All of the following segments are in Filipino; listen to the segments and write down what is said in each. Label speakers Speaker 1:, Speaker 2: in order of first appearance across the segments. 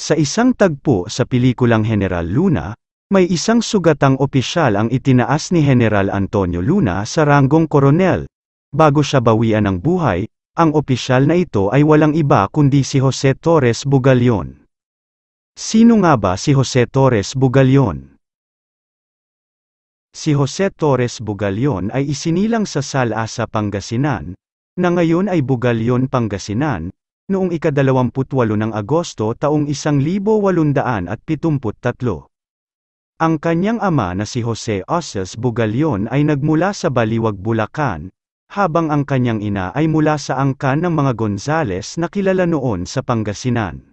Speaker 1: Sa isang tagpo sa pelikulang General Luna, may isang sugatang opisyal ang itinaas ni General Antonio Luna sa ranggong koronel. Bago siya bawian ng buhay, ang opisyal na ito ay walang iba kundi si Jose Torres Bugalyon. Sino nga ba si Jose Torres Bugalyon? Si Jose Torres Bugalyon ay isinilang sa Salasa Pangasinan, na ngayon ay Bugalyon Pangasinan, noong ikadalawamputwalo ng Agosto taong 1873. Ang kanyang ama na si Jose Osses Bugalyon ay nagmula sa Baliwag Bulacan, habang ang kanyang ina ay mula sa angkan ng mga Gonzales na kilala noon sa Pangasinan.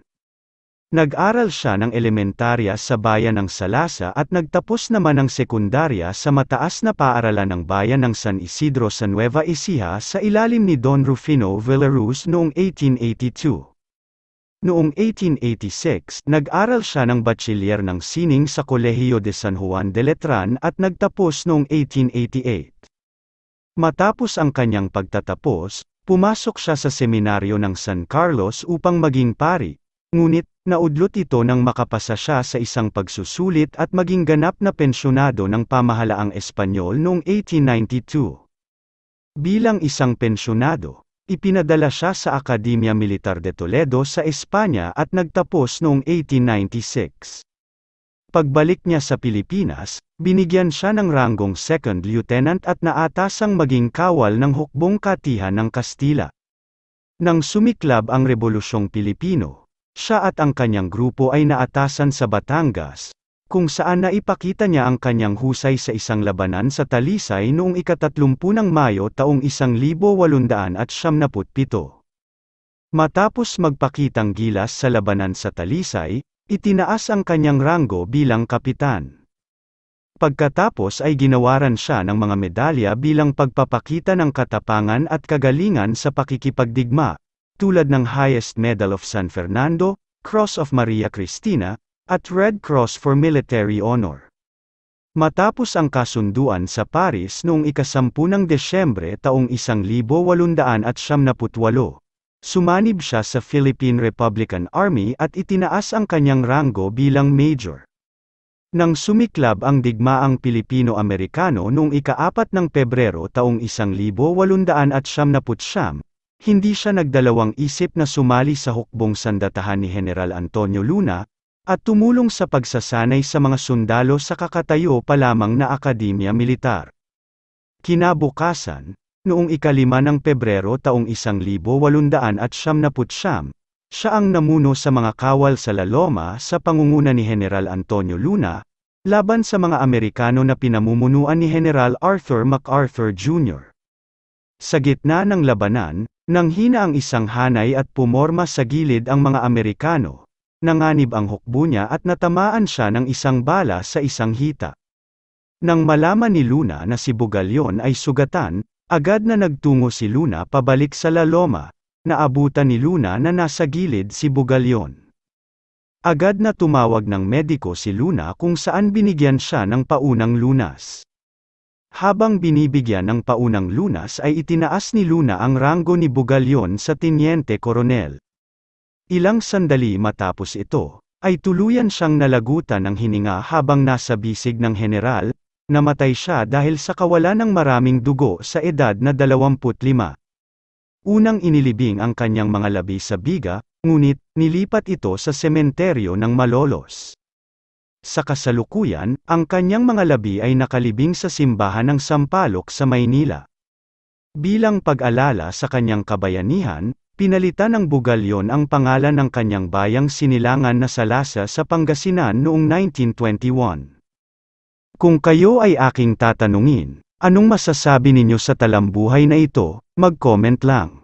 Speaker 1: Nag-aral siya ng elementarya sa bayan ng Salasa at nagtapos naman ng sekundarya sa mataas na paaralan ng bayan ng San Isidro sa Nueva Ecija sa ilalim ni Don Rufino Villaruz noong 1882. Noong 1886, nag-aral siya ng batsilyer ng sining sa Kolehiyo de San Juan de Letran at nagtapos noong 1888. Matapos ang kanyang pagtatapos, pumasok siya sa seminaryo ng San Carlos upang maging pari, ngunit naudlot ito nang makapasa siya sa isang pagsusulit at maging ganap na pensyonado ng pamahalaang Espanyol noong 1892. Bilang isang pensyonado, ipinadala siya sa Academia Militar de Toledo sa Espanya at nagtapos noong 1896. Pagbalik niya sa Pilipinas, binigyan siya ng ranggong second lieutenant at naatasang maging kawal ng hukbong katihan ng Kastila. Nang sumiklab ang Rebolusyong Pilipino, siya at ang kanyang grupo ay naatasan sa Batangas, kung saan naipakita niya ang kanyang husay sa isang labanan sa Talisay noong ikatatlumpu ng Mayo taong 1877. Matapos magpakitang gilas sa labanan sa Talisay, itinaas ang kanyang ranggo bilang kapitan. Pagkatapos ay ginawaran siya ng mga medalya bilang pagpapakita ng katapangan at kagalingan sa pakikipagdigma tulad ng Highest Medal of San Fernando, Cross of Maria Cristina, at Red Cross for Military Honor. Matapos ang kasunduan sa Paris noong ikasampu ng Desyembre taong 1878, sumanib siya sa Philippine Republican Army at itinaas ang kanyang rango bilang major. Nang sumiklab ang digmaang Pilipino-Amerikano noong ika ikaapat ng Pebrero taong 1879, hindi siya nagdalawang isip na sumali sa hukbong sandatahan ni General Antonio Luna, at tumulong sa pagsasanay sa mga sundalo sa kakatayo pa lamang na Akademya Militar. Kinabukasan, noong ikalima ng Pebrero taong 1879, siya ang namuno sa mga kawal sa La Loma sa pangunguna ni General Antonio Luna, laban sa mga Amerikano na pinamumunuan ni General Arthur MacArthur Jr. Sa gitna ng labanan, nang hina ang isang hanay at pumorma sa gilid ang mga Amerikano, nanganib ang hukbo niya at natamaan siya ng isang bala sa isang hita. Nang malaman ni Luna na si Bugalyon ay sugatan, agad na nagtungo si Luna pabalik sa Laloma, na abutan ni Luna na nasa gilid si Bugalyon. Agad na tumawag ng mediko si Luna kung saan binigyan siya ng paunang lunas. Habang binibigyan ng paunang lunas ay itinaas ni Luna ang ranggo ni Bugalyon sa Tiniente Coronel. Ilang sandali matapos ito, ay tuluyan siyang nalagutan ng hininga habang nasa bisig ng general, namatay siya dahil sa kawalan ng maraming dugo sa edad na 25. Unang inilibing ang kanyang mga labi sa biga, ngunit nilipat ito sa sementeryo ng Malolos. Sa kasalukuyan, ang kanyang mga labi ay nakalibing sa simbahan ng Sampalok sa Maynila. Bilang pag-alala sa kanyang kabayanihan, pinalitan ng Bugalyon ang pangalan ng kanyang bayang sinilangan na Salasa sa Pangasinan noong 1921. Kung kayo ay aking tatanungin, anong masasabi ninyo sa talambuhay na ito, mag-comment lang.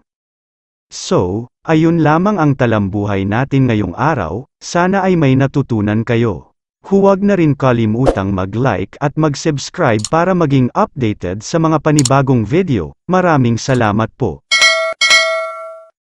Speaker 1: So, ayun lamang ang talambuhay natin ngayong araw, sana ay may natutunan kayo. Huwag na rin kalimutang mag-like at mag-subscribe para maging updated sa mga panibagong video. Maraming salamat po.